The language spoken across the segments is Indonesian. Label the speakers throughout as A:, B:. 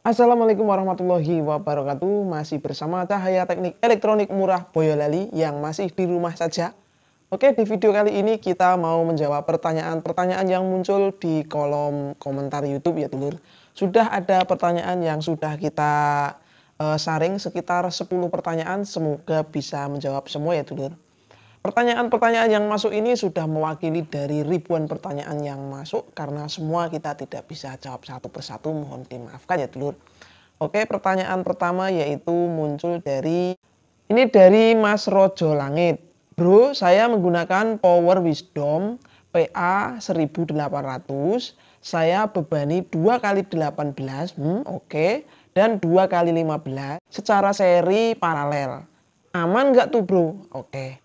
A: Assalamualaikum warahmatullahi wabarakatuh. Masih bersama Cahaya Teknik Elektronik Murah Boyolali yang masih di rumah saja. Oke, di video kali ini kita mau menjawab pertanyaan-pertanyaan yang muncul di kolom komentar YouTube ya, Dulur. Sudah ada pertanyaan yang sudah kita uh, eh, saring sekitar 10 pertanyaan, semoga bisa menjawab semua ya, Dulur. Pertanyaan-pertanyaan yang masuk ini sudah mewakili dari ribuan pertanyaan yang masuk karena semua kita tidak bisa jawab satu persatu mohon dimaafkan ya telur. Oke pertanyaan pertama yaitu muncul dari ini dari Mas Rojo Langit. Bro saya menggunakan Power Wisdom PA 1800 saya bebani 2 kali 18 hmm, oke okay. dan 2 kali 15 secara seri paralel aman nggak tuh bro? oke okay.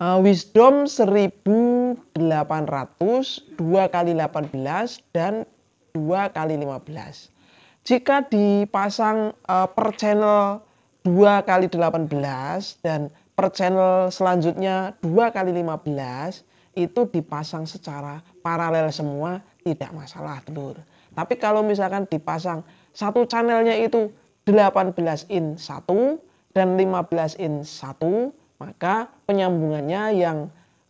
A: Uh, wisdom 1800, 2 kali 18 dan 2 kali 15. Jika dipasang uh, per channel 2 kali 18 dan per channel selanjutnya 2 kali 15 itu dipasang secara paralel semua tidak masalah telur. Tapi kalau misalkan dipasang satu channelnya itu 18 in 1 dan 15 in 1 maka penyambungannya yang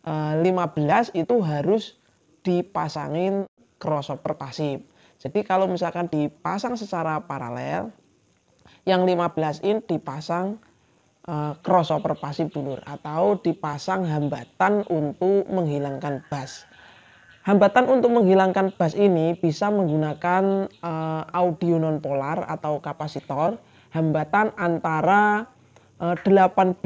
A: 15 eh, itu harus dipasangin crossover pasif. Jadi kalau misalkan dipasang secara paralel, yang 15 in dipasang eh, crossover pasif dulu atau dipasang hambatan untuk menghilangkan bass. Hambatan untuk menghilangkan bass ini bisa menggunakan eh, audio nonpolar atau kapasitor. Hambatan antara 18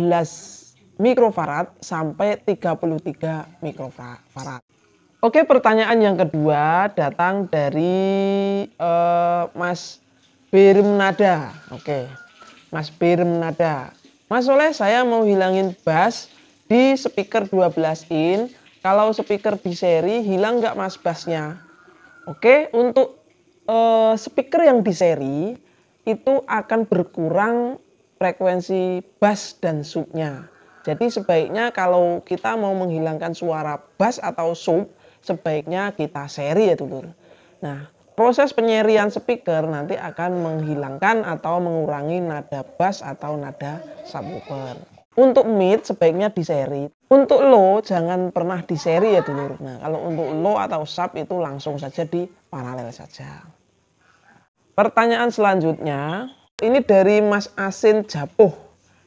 A: mikrofarad sampai 33 mikrofarad. Oke, pertanyaan yang kedua datang dari uh, Mas Birmnada. Oke, Mas Birmnada. Mas Soleh, saya mau hilangin bass di speaker 12 in. Kalau speaker di seri, hilang nggak mas bassnya? Oke, untuk uh, speaker yang di seri, itu akan berkurang frekuensi bass dan subnya. Jadi sebaiknya kalau kita mau menghilangkan suara bass atau sub, sebaiknya kita seri ya dulur. Nah, proses penyerian speaker nanti akan menghilangkan atau mengurangi nada bass atau nada subwoofer. Untuk mid sebaiknya diseri. Untuk low jangan pernah diseri ya dulur. Nah, kalau untuk low atau sub itu langsung saja di paralel saja. Pertanyaan selanjutnya, ini dari Mas Asin Japuh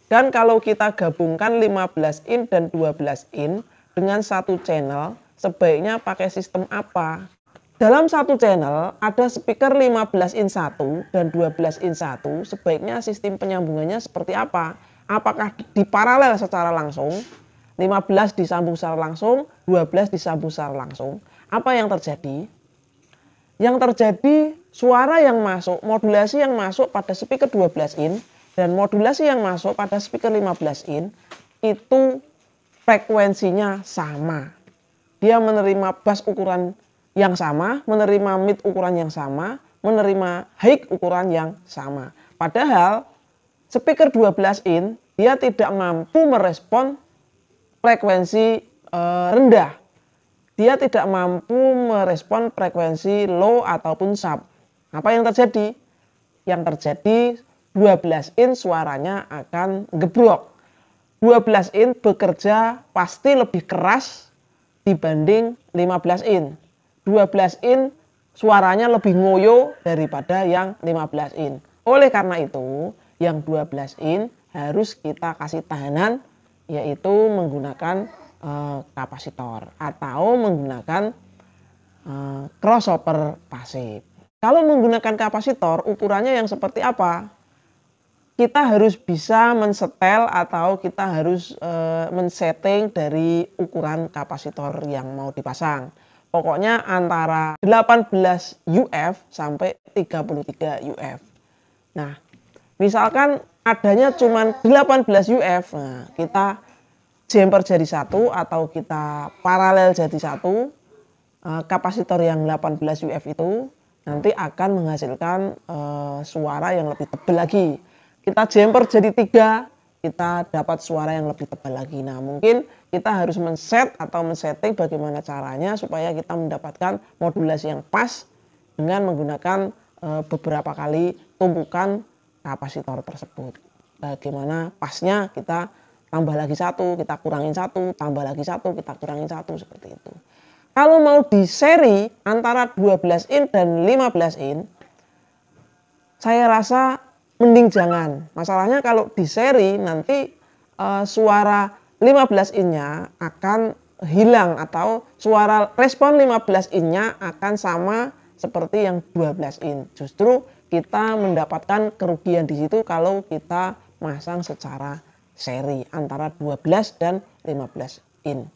A: dan kalau kita gabungkan 15 in dan 12 in dengan satu channel, sebaiknya pakai sistem apa? Dalam satu channel ada speaker 15 in 1 dan 12 in 1, sebaiknya sistem penyambungannya seperti apa? Apakah diparalel secara langsung? 15 disambung secara langsung, 12 disambung secara langsung. Apa yang terjadi? Yang terjadi suara yang masuk, modulasi yang masuk pada speaker 12 in dan modulasi yang masuk pada speaker 15 in itu frekuensinya sama. Dia menerima bass ukuran yang sama, menerima mid ukuran yang sama, menerima high ukuran yang sama. Padahal speaker 12 in dia tidak mampu merespon frekuensi eh, rendah. Dia tidak mampu merespon frekuensi low ataupun sub. Apa yang terjadi? Yang terjadi 12 in suaranya akan gebrok. 12 in bekerja pasti lebih keras dibanding 15 in. 12 in suaranya lebih ngoyo daripada yang 15 in. Oleh karena itu, yang 12 in harus kita kasih tahanan yaitu menggunakan uh, kapasitor atau menggunakan uh, crossover pasif. Kalau menggunakan kapasitor, ukurannya yang seperti apa? kita harus bisa mensetel atau kita harus e, men-setting dari ukuran kapasitor yang mau dipasang. Pokoknya antara 18 UF sampai 33 UF. Nah, misalkan adanya cuma 18 UF, nah, kita jumper jadi satu atau kita paralel jadi satu, e, kapasitor yang 18 UF itu nanti akan menghasilkan e, suara yang lebih tebal lagi kita jumper jadi tiga kita dapat suara yang lebih tebal lagi. Nah, mungkin kita harus men-set atau men-setting bagaimana caranya supaya kita mendapatkan modulasi yang pas dengan menggunakan eh, beberapa kali tumpukan kapasitor tersebut. Bagaimana pasnya kita tambah lagi satu, kita kurangin satu, tambah lagi satu, kita kurangin satu seperti itu. Kalau mau di seri antara 12 in dan 15 in, saya rasa mending jangan. Masalahnya kalau di seri nanti uh, suara 15 innya akan hilang atau suara respon 15 innya akan sama seperti yang 12 in. Justru kita mendapatkan kerugian di situ kalau kita masang secara seri antara 12 dan 15 in.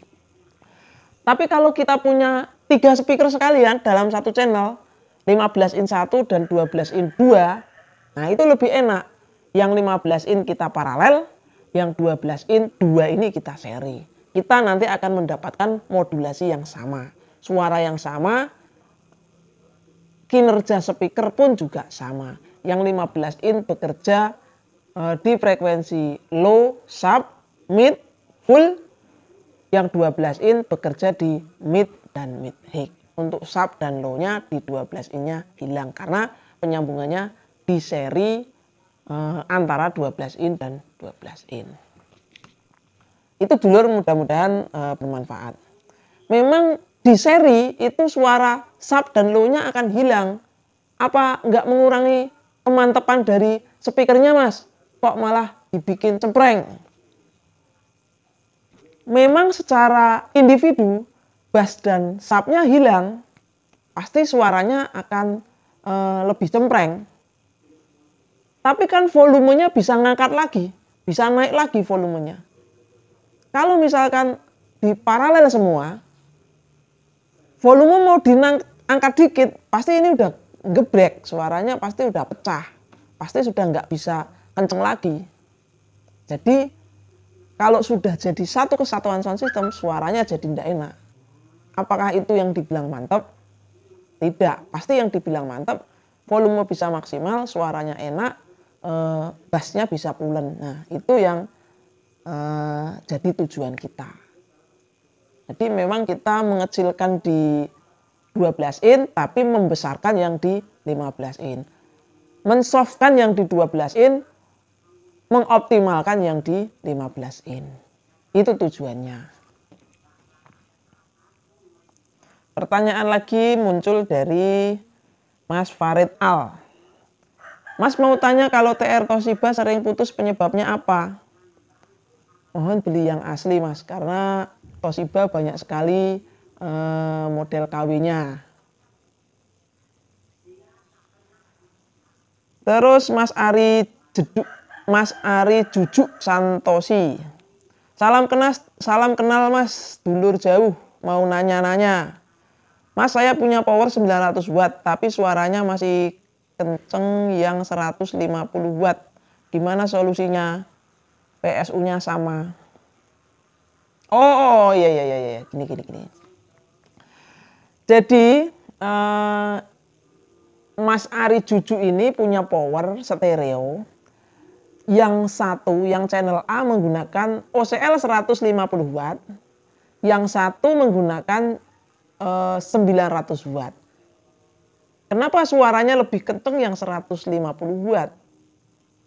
A: Tapi kalau kita punya tiga speaker sekalian dalam satu channel, 15 in 1 dan 12 in 2, Nah itu lebih enak. Yang 15 in kita paralel, yang 12 in dua ini kita seri. Kita nanti akan mendapatkan modulasi yang sama. Suara yang sama, kinerja speaker pun juga sama. Yang 15 in bekerja eh, di frekuensi low, sub, mid, full. Yang 12 in bekerja di mid dan mid high. Untuk sub dan low-nya di 12 in-nya hilang karena penyambungannya di seri eh, antara 12 in dan 12 in. Itu dulur mudah-mudahan eh, bermanfaat. Memang di seri itu suara sub dan low-nya akan hilang. Apa nggak mengurangi kemantepan dari speakernya mas? Kok malah dibikin cempreng? Memang secara individu bass dan subnya hilang, pasti suaranya akan e, lebih cempreng. Tapi kan volumenya bisa ngangkat lagi, bisa naik lagi volumenya. Kalau misalkan di paralel semua, volume mau diangkat dikit, pasti ini udah gebrek, suaranya pasti udah pecah, pasti sudah nggak bisa kenceng lagi. Jadi kalau sudah jadi satu kesatuan sound system, suaranya jadi tidak enak. Apakah itu yang dibilang mantap? Tidak, pasti yang dibilang mantap, volume bisa maksimal, suaranya enak, uh, eh, basnya bisa pulen. Nah, itu yang uh, jadi tujuan kita. Jadi memang kita mengecilkan di 12 in tapi membesarkan yang di 15 in. Mensoftkan yang di 12 in, mengoptimalkan yang di 15 in. Itu tujuannya. Pertanyaan lagi muncul dari Mas Farid Al. Mas mau tanya kalau TR Toshiba sering putus penyebabnya apa? Mohon beli yang asli mas, karena Toshiba banyak sekali eh, model KW-nya. Terus Mas Ari Jeduk, Mas Ari Jujuk Santosi. Salam kenal, salam kenal Mas Dulur Jauh. Mau nanya-nanya. Mas saya punya power 900 watt tapi suaranya masih kenceng yang 150 watt. Gimana solusinya? PSU-nya sama. Oh, oh, iya, iya, iya, iya. Gini, gini, gini. Jadi, uh, Mas Ari Juju ini punya power stereo. Yang satu, yang channel A menggunakan OCL 150 watt. Yang satu menggunakan uh, eh, 900 watt. Kenapa suaranya lebih kenceng yang 150 watt?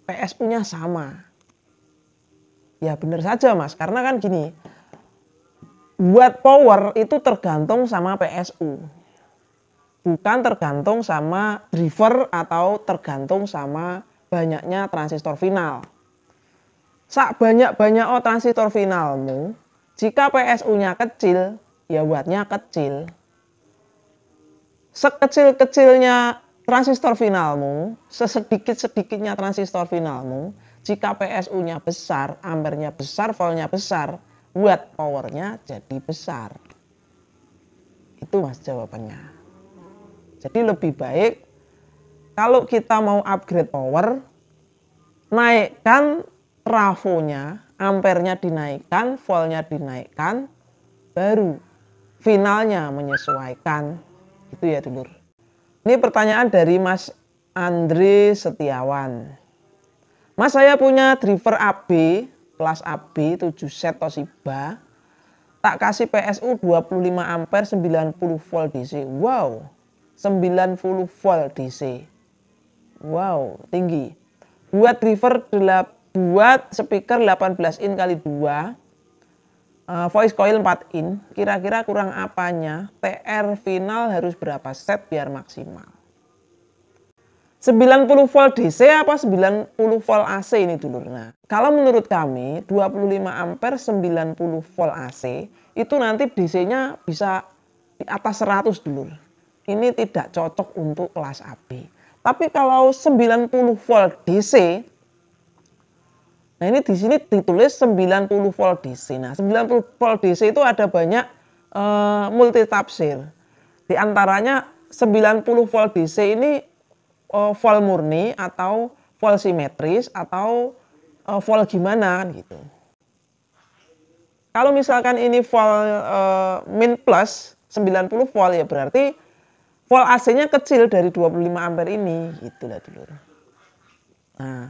A: PSU-nya sama. Ya benar saja mas, karena kan gini, buat power itu tergantung sama PSU. Bukan tergantung sama driver atau tergantung sama banyaknya transistor final. Sak banyak-banyak oh transistor finalmu, jika PSU-nya kecil, ya wattnya kecil sekecil-kecilnya transistor finalmu, sesedikit-sedikitnya transistor finalmu, jika PSU-nya besar, ampernya besar, volnya besar, watt powernya jadi besar. Itu mas jawabannya. Jadi lebih baik kalau kita mau upgrade power, naikkan trafonya, ampernya dinaikkan, volnya dinaikkan, baru finalnya menyesuaikan itu ya dulur. Ini pertanyaan dari Mas Andre Setiawan. Mas saya punya driver AB plus AB 7 set Toshiba. Tak kasih PSU 25 ampere 90 volt DC. Wow. 90 volt DC. Wow, tinggi. Buat driver buat speaker 18 in kali 2 uh, voice coil 4 in kira-kira kurang apanya TR final harus berapa set biar maksimal 90 volt DC apa 90 volt AC ini dulur nah kalau menurut kami 25 ampere 90 volt AC itu nanti DC nya bisa di atas 100 dulur ini tidak cocok untuk kelas AB tapi kalau 90 volt DC Nah ini di sini ditulis 90 volt DC. Nah 90 volt DC itu ada banyak uh, eh, multi tafsir. Di antaranya 90 volt DC ini uh, eh, volt murni atau volt simetris atau uh, eh, volt gimana gitu. Kalau misalkan ini volt uh, min plus 90 volt ya berarti volt AC-nya kecil dari 25 ampere ini gitu lah Nah,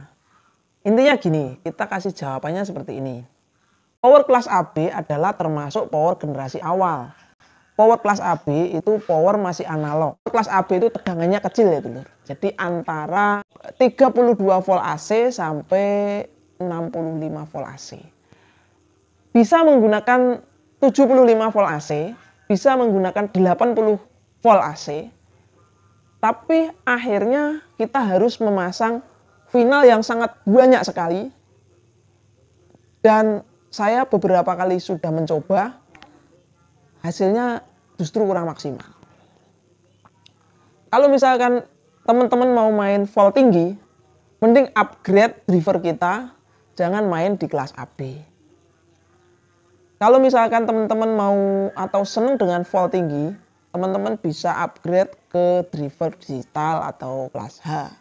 A: Intinya gini, kita kasih jawabannya seperti ini. Power kelas AB adalah termasuk power generasi awal. Power kelas AB itu power masih analog. Power Kelas AB itu tegangannya kecil ya, dulur. Jadi antara 32 volt AC sampai 65 volt AC. Bisa menggunakan 75 volt AC, bisa menggunakan 80 volt AC. Tapi akhirnya kita harus memasang final yang sangat banyak sekali dan saya beberapa kali sudah mencoba hasilnya justru kurang maksimal. Kalau misalkan teman-teman mau main fall tinggi, mending upgrade driver kita, jangan main di kelas AB. Kalau misalkan teman-teman mau atau seneng dengan fall tinggi, teman-teman bisa upgrade ke driver digital atau kelas H.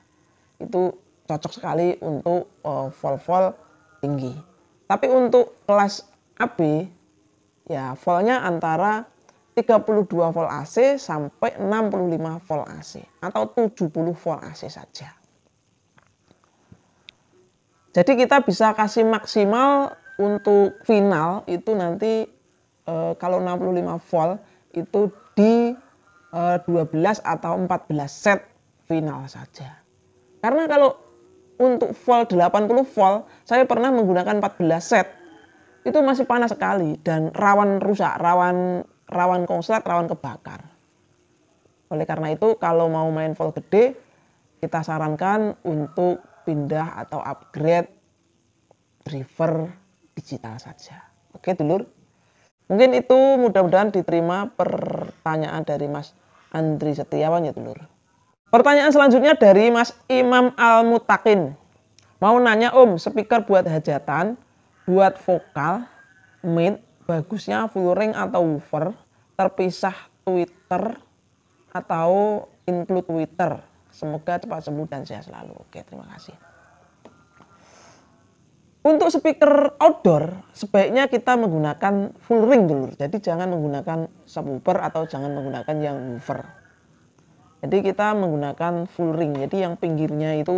A: Itu cocok sekali untuk uh, vol-vol tinggi. Tapi untuk kelas AB ya volnya antara 32 volt AC sampai 65 volt AC atau 70 volt AC saja. Jadi kita bisa kasih maksimal untuk final itu nanti e, kalau 65 volt itu di e, eh, 12 atau 14 set final saja. Karena kalau untuk volt 80 volt saya pernah menggunakan 14 set itu masih panas sekali dan rawan rusak rawan rawan konslet rawan kebakar oleh karena itu kalau mau main volt gede kita sarankan untuk pindah atau upgrade driver digital saja oke dulur mungkin itu mudah-mudahan diterima pertanyaan dari Mas Andri Setiawan ya dulur Pertanyaan selanjutnya dari Mas Imam Al Mutakin. Mau nanya Om, speaker buat hajatan, buat vokal, mid, bagusnya full ring atau woofer, terpisah Twitter atau include Twitter. Semoga cepat sembuh dan sehat selalu. Oke, terima kasih. Untuk speaker outdoor, sebaiknya kita menggunakan full ring dulu. Jadi jangan menggunakan subwoofer atau jangan menggunakan yang woofer. Jadi kita menggunakan full ring, jadi yang pinggirnya itu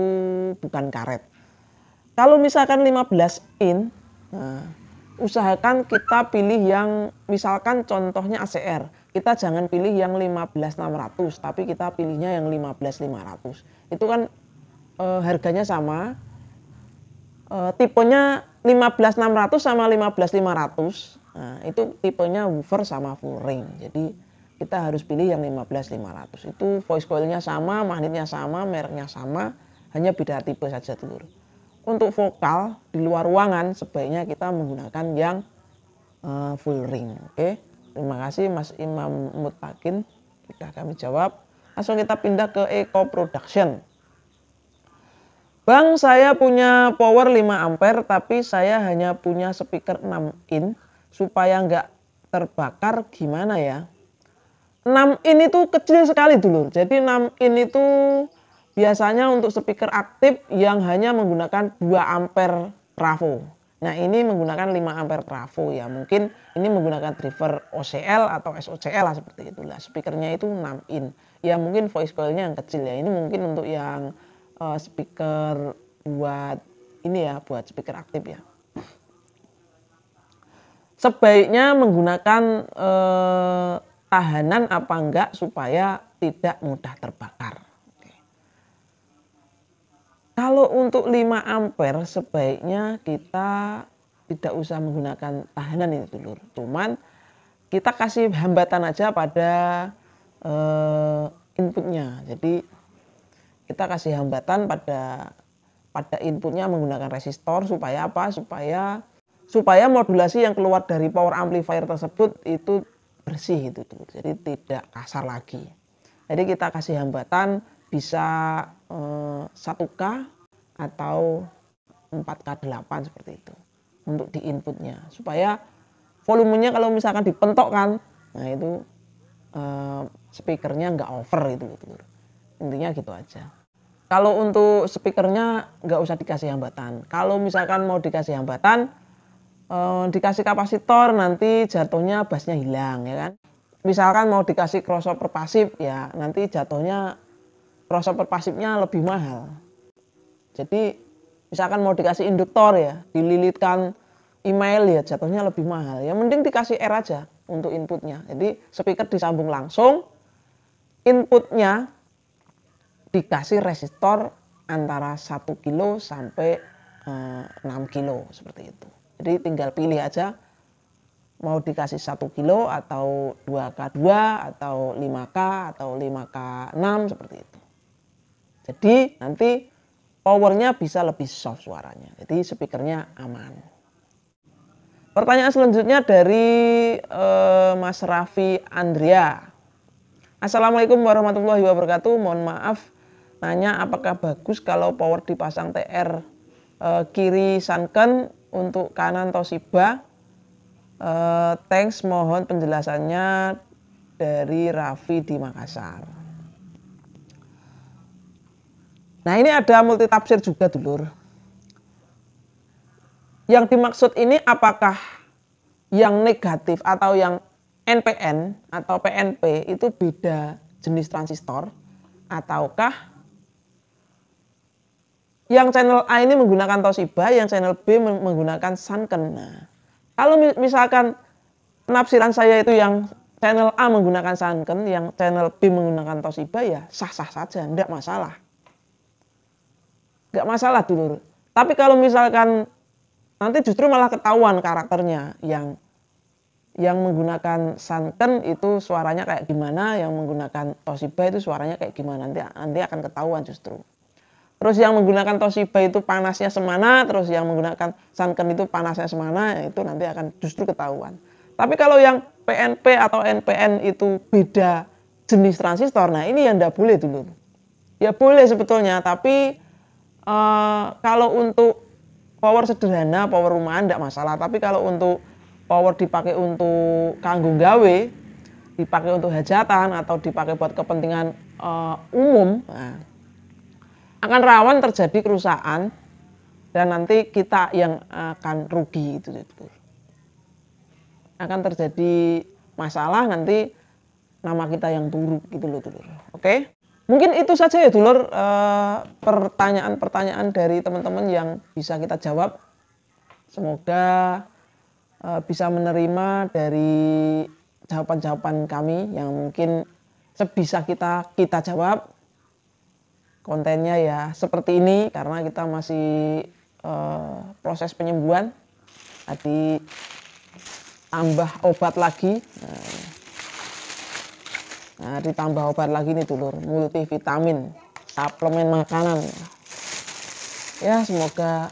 A: bukan karet. Kalau misalkan 15 in, nah, usahakan kita pilih yang misalkan contohnya ACR. Kita jangan pilih yang 15600, tapi kita pilihnya yang 15500. Itu kan e, harganya sama. E, tipenya 15600 sama 15500. Nah, itu tipenya woofer sama full ring. Jadi kita harus pilih yang 15500 itu voice coilnya sama magnetnya sama mereknya sama hanya beda tipe saja telur untuk vokal di luar ruangan sebaiknya kita menggunakan yang uh, full ring oke okay? terima kasih Mas Imam Mutakin sudah kami jawab langsung kita pindah ke eco production Bang, saya punya power 5 ampere tapi saya hanya punya speaker 6 in supaya nggak terbakar gimana ya? 6 ini tuh kecil sekali dulu. Jadi 6 ini tuh biasanya untuk speaker aktif yang hanya menggunakan 2 ampere trafo. Nah ini menggunakan 5 ampere trafo ya. Mungkin ini menggunakan driver OCL atau SOCL lah seperti itulah. Speakernya itu 6 in. Ya mungkin voice coilnya yang kecil ya. Ini mungkin untuk yang uh, speaker buat ini ya, buat speaker aktif ya. Sebaiknya menggunakan uh, tahanan apa enggak supaya tidak mudah terbakar. Kalau untuk 5 ampere sebaiknya kita tidak usah menggunakan tahanan ini dulur. Cuman kita kasih hambatan aja pada uh, inputnya. Jadi kita kasih hambatan pada pada inputnya menggunakan resistor supaya apa? Supaya supaya modulasi yang keluar dari power amplifier tersebut itu bersih gitu tuh jadi tidak kasar lagi jadi kita kasih hambatan bisa eh, satu k atau 4K8 seperti itu untuk di inputnya supaya volumenya kalau misalkan kan, nah itu eh, speakernya nggak over itu gitu intinya gitu aja kalau untuk speakernya nggak usah dikasih hambatan kalau misalkan mau dikasih hambatan Eh, dikasih kapasitor nanti jatuhnya bassnya hilang ya kan misalkan mau dikasih crossover pasif ya nanti jatuhnya crossover pasifnya lebih mahal jadi misalkan mau dikasih induktor ya dililitkan email ya jatuhnya lebih mahal ya mending dikasih R aja untuk inputnya jadi speaker disambung langsung inputnya dikasih resistor antara 1 kilo sampai 6 eh, kilo seperti itu jadi tinggal pilih aja mau dikasih 1 kilo atau 2K2 atau 5K atau 5K6 seperti itu. Jadi nanti powernya bisa lebih soft suaranya. Jadi speakernya aman. Pertanyaan selanjutnya dari eh, Mas Raffi Andrea. Assalamualaikum warahmatullahi wabarakatuh. Mohon maaf nanya apakah bagus kalau power dipasang TR eh, kiri sunken untuk kanan Toshiba Uh, thanks mohon penjelasannya dari Raffi di Makassar nah ini ada multi tafsir juga dulur yang dimaksud ini apakah yang negatif atau yang NPN atau PNP itu beda jenis transistor ataukah yang channel A ini menggunakan Toshiba, yang channel B menggunakan Sanken. Nah, kalau misalkan penafsiran saya itu yang channel A menggunakan Sanken, yang channel B menggunakan Toshiba ya sah-sah saja, tidak masalah. Nggak masalah dulu. Tapi kalau misalkan nanti justru malah ketahuan karakternya yang yang menggunakan Sanken itu suaranya kayak gimana, yang menggunakan Toshiba itu suaranya kayak gimana nanti nanti akan ketahuan justru. Terus yang menggunakan Toshiba itu panasnya semana, terus yang menggunakan Sanken itu panasnya semana, ya itu nanti akan justru ketahuan. Tapi kalau yang PNP atau NPN itu beda jenis transistor, nah ini yang tidak boleh dulu. Ya boleh sebetulnya, tapi uh, kalau untuk power sederhana, power rumahan tidak masalah. Tapi kalau untuk power dipakai untuk kanggo gawe, dipakai untuk hajatan atau dipakai buat kepentingan uh, umum, nah, akan rawan terjadi kerusakan dan nanti kita yang akan rugi itu akan terjadi masalah nanti nama kita yang buruk gitu loh dulur oke mungkin itu saja ya dulur eh, pertanyaan-pertanyaan dari teman-teman yang bisa kita jawab semoga eh, bisa menerima dari jawaban-jawaban kami yang mungkin sebisa kita kita jawab kontennya ya seperti ini karena kita masih uh, proses penyembuhan tadi tambah obat lagi nah, nah, ditambah obat lagi nih dulur multivitamin suplemen makanan ya semoga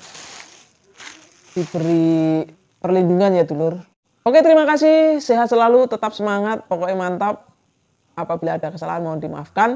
A: diberi perlindungan ya dulur oke terima kasih sehat selalu tetap semangat pokoknya mantap apabila ada kesalahan mohon dimaafkan